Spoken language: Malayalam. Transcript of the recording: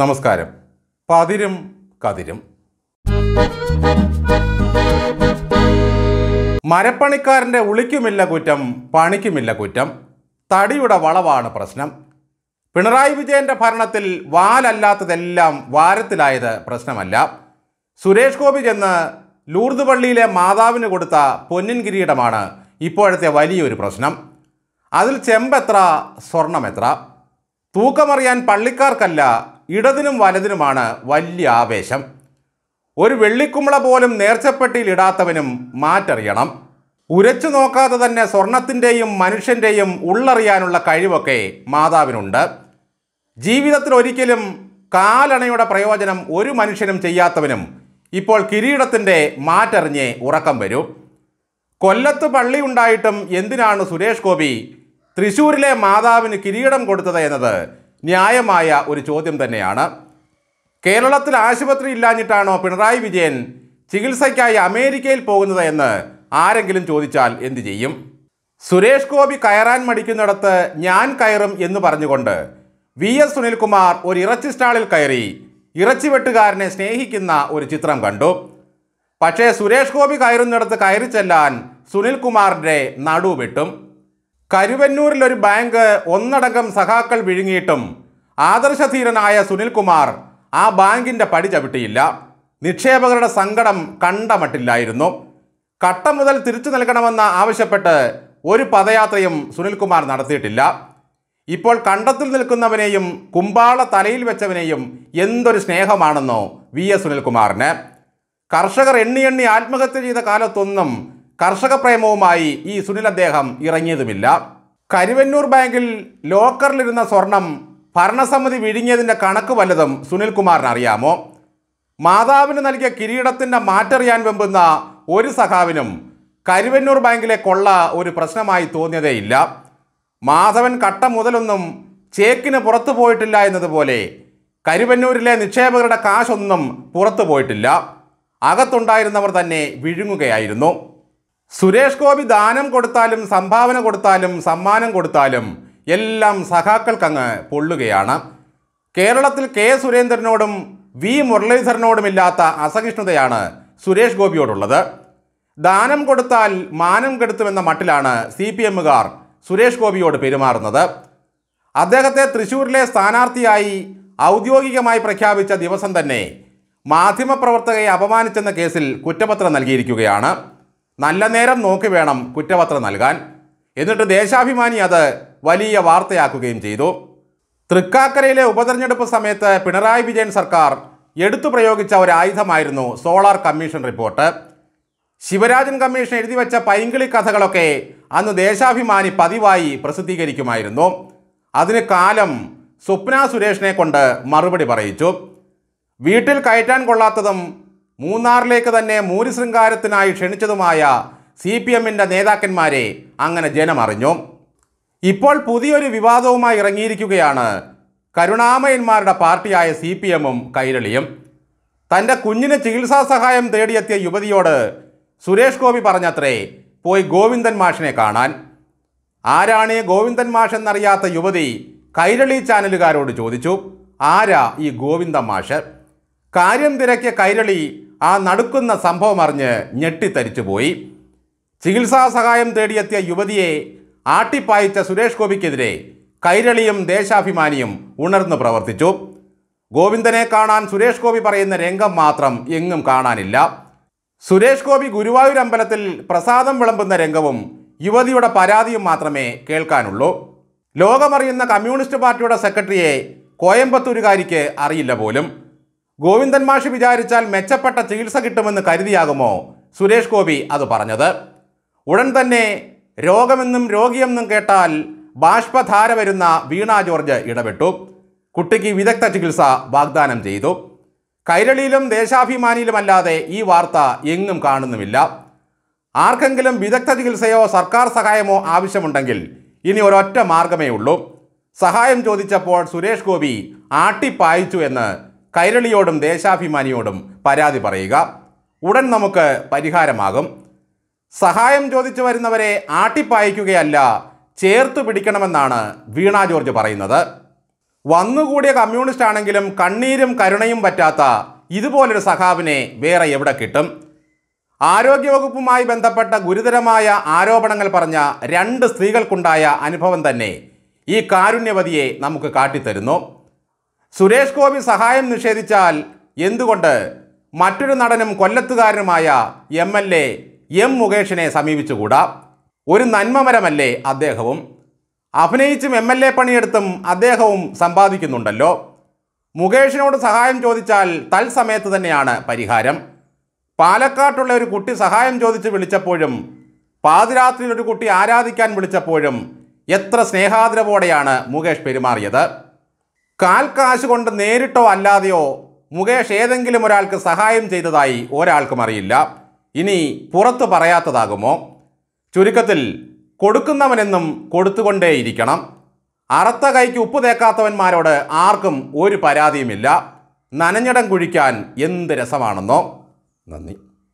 നമസ്കാരം പതിരും കതിരും മരപ്പണിക്കാരൻ്റെ ഉളിക്കുമില്ല കുറ്റം പണിക്കുമില്ല കുറ്റം തടിയുടെ വളവാണ് പ്രശ്നം പിണറായി വിജയൻ്റെ ഭരണത്തിൽ വാലല്ലാത്തതെല്ലാം വാരത്തിലായത് പ്രശ്നമല്ല സുരേഷ് ഗോപി ചെന്ന് ലൂർദ് പള്ളിയിലെ മാതാവിന് കൊടുത്ത പൊന്നിൻ കിരീടമാണ് ഇപ്പോഴത്തെ വലിയൊരു പ്രശ്നം അതിൽ ചെമ്പെത്ര സ്വർണമെത്ര തൂക്കമറിയാൻ പള്ളിക്കാർക്കല്ല ഇടതിനും വലതിനുമാണ് വലിയ ആവേശം ഒരു വെള്ളിക്കുമ്പള പോലും നേർച്ചപ്പെട്ടിയിൽ ഇടാത്തവനും മാറ്ററിയണം ഉരച്ചു നോക്കാതെ തന്നെ സ്വർണത്തിൻ്റെയും മനുഷ്യൻ്റെയും ഉള്ളറിയാനുള്ള കഴിവൊക്കെ മാതാവിനുണ്ട് ജീവിതത്തിൽ ഒരിക്കലും കാലണയുടെ പ്രയോജനം ഒരു മനുഷ്യനും ചെയ്യാത്തവനും ഇപ്പോൾ കിരീടത്തിൻ്റെ മാറ്ററിഞ്ഞ് ഉറക്കം വരും കൊല്ലത്ത് പള്ളി ഉണ്ടായിട്ടും എന്തിനാണ് സുരേഷ് ഗോപി തൃശ്ശൂരിലെ മാതാവിന് കിരീടം കൊടുത്തത് എന്നത് ന്യായമായ ഒരു ചോദ്യം തന്നെയാണ് കേരളത്തിൽ ആശുപത്രി ഇല്ലാഞ്ഞിട്ടാണോ പിണറായി വിജയൻ ചികിത്സയ്ക്കായി അമേരിക്കയിൽ പോകുന്നത് എന്ന് ആരെങ്കിലും ചോദിച്ചാൽ എന്ത് ചെയ്യും സുരേഷ് ഗോപി കയറാൻ മടിക്കുന്നിടത്ത് ഞാൻ കയറും എന്ന് പറഞ്ഞുകൊണ്ട് വി എസ് സുനിൽകുമാർ ഒരു ഇറച്ചി സ്റ്റാളിൽ കയറി ഇറച്ചി വെട്ടുകാരനെ സ്നേഹിക്കുന്ന ഒരു ചിത്രം കണ്ടു പക്ഷേ സുരേഷ് ഗോപി കയറുന്നിടത്ത് കയറി ചെല്ലാൻ സുനിൽകുമാറിൻ്റെ നടുവിട്ടും കരുവന്നൂരിൽ ഒരു ബാങ്ക് ഒന്നടങ്കം സഹാക്കൾ വിഴുങ്ങിയിട്ടും ആദർശധീരനായ സുനിൽകുമാർ ആ ബാങ്കിൻ്റെ പടി ചവിട്ടിയില്ല നിക്ഷേപകരുടെ സങ്കടം കണ്ടമട്ടില്ലായിരുന്നു കട്ടം മുതൽ തിരിച്ചു നൽകണമെന്ന് ആവശ്യപ്പെട്ട് ഒരു പദയാത്രയും സുനിൽകുമാർ നടത്തിയിട്ടില്ല ഇപ്പോൾ കണ്ടത്തിൽ നിൽക്കുന്നവനെയും കുമ്പാള തലയിൽ വെച്ചവനെയും എന്തൊരു സ്നേഹമാണെന്നോ വി എസ് സുനിൽകുമാറിന് കർഷകർ എണ്ണി എണ്ണി ആത്മഹത്യ ചെയ്ത കാലത്തൊന്നും കർഷക പ്രേമവുമായി ഈ സുനിൽ അദ്ദേഹം ഇറങ്ങിയതുമില്ല കരുവന്നൂർ ബാങ്കിൽ ലോക്കറിലിരുന്ന സ്വർണം ഭരണസമിതി വിഴുങ്ങിയതിൻ്റെ കണക്ക് വല്ലതും സുനിൽകുമാറിന് അറിയാമോ മാതാവിന് നൽകിയ കിരീടത്തിൻ്റെ മാറ്ററിയാൻ വെമ്പുന്ന ഒരു സഖാവിനും കരുവന്നൂർ ബാങ്കിലെ കൊള്ള ഒരു പ്രശ്നമായി തോന്നിയതേയില്ല മാധവൻ കട്ട മുതലൊന്നും ചേക്കിന് പുറത്തു പോയിട്ടില്ല എന്നതുപോലെ കരുവന്നൂരിലെ നിക്ഷേപകരുടെ കാശൊന്നും പുറത്തു പോയിട്ടില്ല അകത്തുണ്ടായിരുന്നവർ തന്നെ വിഴുങ്ങുകയായിരുന്നു സുരേഷ് ഗോപി ദാനം കൊടുത്താലും സംഭാവന കൊടുത്താലും സമ്മാനം കൊടുത്താലും എല്ലാം സഖാക്കൾക്കങ്ങ് പൊള്ളുകയാണ് കേരളത്തിൽ കെ സുരേന്ദ്രനോടും വി മുരളീധരനോടുമില്ലാത്ത അസഹിഷ്ണുതയാണ് സുരേഷ് ഗോപിയോടുള്ളത് ദാനം കൊടുത്താൽ മാനം കെടുത്തുമെന്ന മട്ടിലാണ് സി പി എമ്മുകാർ സുരേഷ് ഗോപിയോട് പെരുമാറുന്നത് അദ്ദേഹത്തെ തൃശൂരിലെ സ്ഥാനാർത്ഥിയായി ഔദ്യോഗികമായി പ്രഖ്യാപിച്ച ദിവസം തന്നെ മാധ്യമപ്രവർത്തകയെ അപമാനിച്ചെന്ന കേസിൽ കുറ്റപത്രം നൽകിയിരിക്കുകയാണ് നല്ല നേരം നോക്കി വേണം കുറ്റപത്രം നൽകാൻ എന്നിട്ട് ദേശാഭിമാനി അത് വലിയ വാർത്തയാക്കുകയും ചെയ്തു തൃക്കാക്കരയിലെ ഉപതെരഞ്ഞെടുപ്പ് സമയത്ത് പിണറായി വിജയൻ സർക്കാർ എടുത്തു പ്രയോഗിച്ച ഒരു ആയുധമായിരുന്നു solar commission report Sivarajan commission എഴുതി വെച്ച പൈങ്കിളി കഥകളൊക്കെ അന്ന് ദേശാഭിമാനി പതിവായി പ്രസിദ്ധീകരിക്കുമായിരുന്നു അതിന് കാലം സ്വപ്ന സുരേഷിനെ കൊണ്ട് മറുപടി പറയിച്ചു വീട്ടിൽ കയറ്റാൻ കൊള്ളാത്തതും മൂന്നാറിലേക്ക് തന്നെ മൂരിശൃംഗാരത്തിനായി ക്ഷണിച്ചതുമായ സി പി എമ്മിൻ്റെ നേതാക്കന്മാരെ അങ്ങനെ ജനമറിഞ്ഞു ഇപ്പോൾ പുതിയൊരു വിവാദവുമായി ഇറങ്ങിയിരിക്കുകയാണ് കരുണാമയന്മാരുടെ പാർട്ടിയായ സി പി എമ്മും കൈരളിയും തൻ്റെ കുഞ്ഞിന് ചികിത്സാ സഹായം തേടിയെത്തിയ യുവതിയോട് സുരേഷ് ഗോപി പറഞ്ഞത്രേ പോയി ഗോവിന്ദൻ മാഷിനെ കാണാൻ ആരാണ് ഗോവിന്ദൻ മാഷ് എന്നറിയാത്ത യുവതി കൈരളി ചാനലുകാരോട് ചോദിച്ചു ആരാ ഈ ഗോവിന്ദ മാഷ് കാര്യം തിരക്കിയ കൈരളി ആ നടുക്കുന്ന സംഭവം അറിഞ്ഞ് ഞെട്ടിത്തരിച്ചു പോയി ചികിത്സാ സഹായം തേടിയെത്തിയ യുവതിയെ ആട്ടിപ്പായിച്ച സുരേഷ് ഗോപിക്കെതിരെ കൈരളിയും ദേശാഭിമാനിയും ഉണർന്നു പ്രവർത്തിച്ചു ഗോവിന്ദനെ കാണാൻ സുരേഷ് ഗോപി പറയുന്ന രംഗം മാത്രം എങ്ങും കാണാനില്ല സുരേഷ് ഗോപി ഗുരുവായൂർ അമ്പലത്തിൽ പ്രസാദം വിളമ്പുന്ന രംഗവും യുവതിയുടെ പരാതിയും മാത്രമേ കേൾക്കാനുള്ളൂ ലോകമറിയുന്ന കമ്മ്യൂണിസ്റ്റ് പാർട്ടിയുടെ സെക്രട്ടറിയെ കോയമ്പത്തൂരുകാരിക്ക് അറിയില്ല പോലും ഗോവിന്ദൻ മാഷി വിചാരിച്ചാൽ മെച്ചപ്പെട്ട ചികിത്സ കിട്ടുമെന്ന് കരുതിയാകുമോ സുരേഷ് ഗോപി അത് പറഞ്ഞത് ഉടൻ തന്നെ രോഗമെന്നും രോഗിയെന്നും കേട്ടാൽ ബാഷ്പധാര വരുന്ന വീണ ജോർജ് ഇടപെട്ടു കുട്ടിക്ക് വിദഗ്ധ ചികിത്സ വാഗ്ദാനം ചെയ്തു കൈരളിയിലും ദേശാഭിമാനിയിലുമല്ലാതെ ഈ വാർത്ത എങ്ങും കാണുന്നുമില്ല ആർക്കെങ്കിലും വിദഗ്ധ ചികിത്സയോ സർക്കാർ സഹായമോ ആവശ്യമുണ്ടെങ്കിൽ ഇനി ഒരൊറ്റ മാർഗമേ ഉള്ളൂ സഹായം ചോദിച്ചപ്പോൾ സുരേഷ് ഗോപി ആട്ടിപ്പായിച്ചു എന്ന് കൈരളിയോടും ദേശാഭിമാനിയോടും പരാതി പറയുക ഉടൻ നമുക്ക് പരിഹാരമാകും സഹായം ചോദിച്ചു വരുന്നവരെ ആട്ടിപ്പായിക്കുകയല്ല ചേർത്ത് പിടിക്കണമെന്നാണ് വീണ ജോർജ് പറയുന്നത് വന്നുകൂടിയ കമ്മ്യൂണിസ്റ്റ് ആണെങ്കിലും കണ്ണീരും കരുണയും പറ്റാത്ത ഇതുപോലൊരു സഖാവിനെ വേറെ എവിടെ കിട്ടും ആരോഗ്യവകുപ്പുമായി ബന്ധപ്പെട്ട ഗുരുതരമായ ആരോപണങ്ങൾ പറഞ്ഞ രണ്ട് സ്ത്രീകൾക്കുണ്ടായ അനുഭവം തന്നെ ഈ കാരുണ്യവതിയെ നമുക്ക് കാട്ടിത്തരുന്നു സുരേഷ് ഗോപി സഹായം നിഷേധിച്ചാൽ എന്തുകൊണ്ട് മറ്റൊരു നടനും കൊല്ലത്തുകാരനുമായ എം എൽ എ എം മുകേഷിനെ സമീപിച്ചുകൂടാ ഒരു നന്മമരമല്ലേ അദ്ദേഹവും അഭിനയിച്ചും എം എൽ എ പണിയെടുത്തും അദ്ദേഹവും സമ്പാദിക്കുന്നുണ്ടല്ലോ മുകേഷിനോട് സഹായം ചോദിച്ചാൽ തൽസമയത്ത് തന്നെയാണ് പരിഹാരം പാലക്കാട്ടുള്ള ഒരു കുട്ടി സഹായം ചോദിച്ച് വിളിച്ചപ്പോഴും പാതിരാത്രിയിൽ ഒരു കുട്ടി ആരാധിക്കാൻ വിളിച്ചപ്പോഴും എത്ര സ്നേഹാദരവോടെയാണ് മുകേഷ് പെരുമാറിയത് കാൽക്കാശ് കൊണ്ട് നേരിട്ടോ അല്ലാതെയോ മുകേഷ് ഏതെങ്കിലും ഒരാൾക്ക് സഹായം ചെയ്തതായി ഒരാൾക്കും അറിയില്ല ഇനി പുറത്തു പറയാത്തതാകുമോ ചുരുക്കത്തിൽ കൊടുക്കുന്നവനെന്നും കൊടുത്തുകൊണ്ടേയിരിക്കണം അറുത്ത കൈക്ക് ഉപ്പ് തേക്കാത്തവന്മാരോട് ആർക്കും ഒരു പരാതിയുമില്ല നനഞ്ഞടം കുഴിക്കാൻ എന്ത് രസമാണെന്നോ നന്ദി